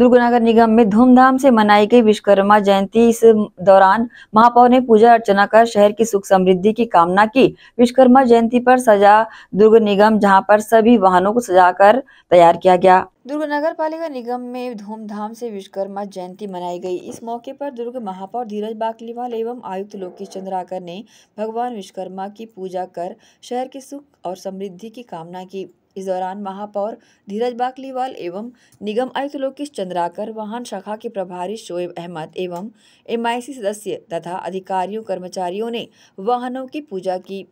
दुर्ग नगर निगम में धूमधाम से मनाई गई विश्वकर्मा जयंती इस दौरान महापौर ने पूजा अर्चना कर शहर की सुख समृद्धि की कामना की विश्वकर्मा जयंती पर सजा दुर्ग निगम जहां पर सभी वाहनों को सजाकर तैयार किया गया दुर्ग नगर पालिका निगम में धूमधाम से विश्वकर्मा जयंती मनाई गई इस मौके पर दुर्ग महापौर धीरज बाकलीवाल एवं आयुक्त लोकेश चंद्राकर ने भगवान विश्वकर्मा की पूजा कर शहर की सुख और समृद्धि की कामना की इस दौरान महापौर धीरज बाकलीवाल एवं निगम आयुक्त लोकेश चंद्राकर वाहन शाखा के प्रभारी शोएब अहमद एवं एम सदस्य तथा अधिकारियों कर्मचारियों ने वाहनों की पूजा की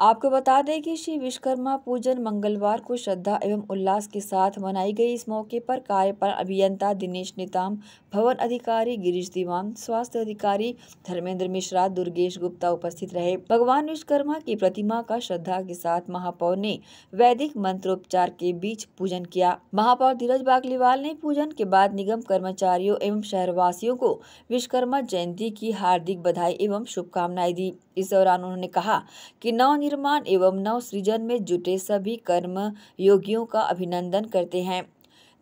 आपको बता दें कि श्री विश्वकर्मा पूजन मंगलवार को श्रद्धा एवं उल्लास के साथ मनाई गई इस मौके पर कार्यपाल अभियंता दिनेश नेताम भवन अधिकारी गिरीश दीवान स्वास्थ्य अधिकारी धर्मेंद्र मिश्रा दुर्गेश गुप्ता उपस्थित रहे भगवान विश्वकर्मा की प्रतिमा का श्रद्धा के साथ महापौर ने वैदिक मंत्रोपचार के बीच पूजन किया महापौर धीरज बागलीवाल ने पूजन के बाद निगम कर्मचारियों एवं शहरवासियों को विश्वकर्मा जयंती की हार्दिक बधाई एवं शुभकामनाएं दी इस दौरान उन्होंने कहा कि नवनिर्वाचित निर्माण एवं नव सृजन में जुटे सभी कर्म योगियों का अभिनंदन करते हैं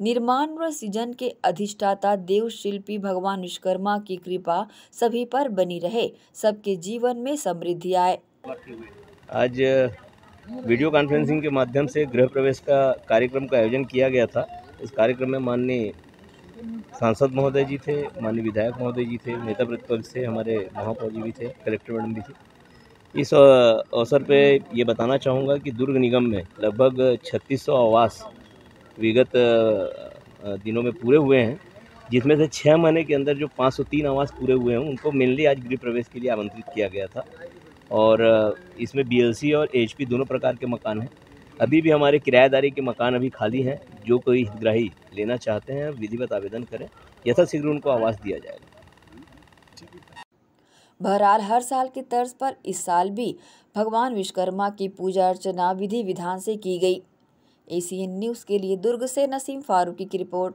निर्माण व सृजन के अधिष्ठाता देव शिल्पी भगवान विश्वकर्मा की कृपा सभी पर बनी रहे सबके जीवन में समृद्धि आए आज वीडियो कॉन्फ्रेंसिंग के माध्यम से गृह प्रवेश का कार्यक्रम का आयोजन किया गया था इस कार्यक्रम में माननीय सांसद महोदय जी थे माननीय विधायक महोदय जी थे नेता प्रतिपक्ष थे हमारे महापौर जी भी थे कलेक्टर मैडम भी थे इस अवसर पे ये बताना चाहूँगा कि दुर्ग निगम में लगभग 3600 आवास विगत दिनों में पूरे हुए हैं जिसमें से छः महीने के अंदर जो 503 आवास पूरे हुए हैं उनको मेनली आज गृह प्रवेश के लिए आमंत्रित किया गया था और इसमें बीएलसी और एचपी दोनों प्रकार के मकान हैं अभी भी हमारे किराएदारी के मकान अभी खाली हैं जो कोई हितग्राही लेना चाहते हैं विधिवत आवेदन करें यथाशीघ्र उनको आवास दिया जाएगा बहरहाल हर साल की तर्ज पर इस साल भी भगवान विश्वकर्मा की पूजा अर्चना विधि विधान से की गई एसीएन न्यूज़ के लिए दुर्ग से नसीम फारूकी की रिपोर्ट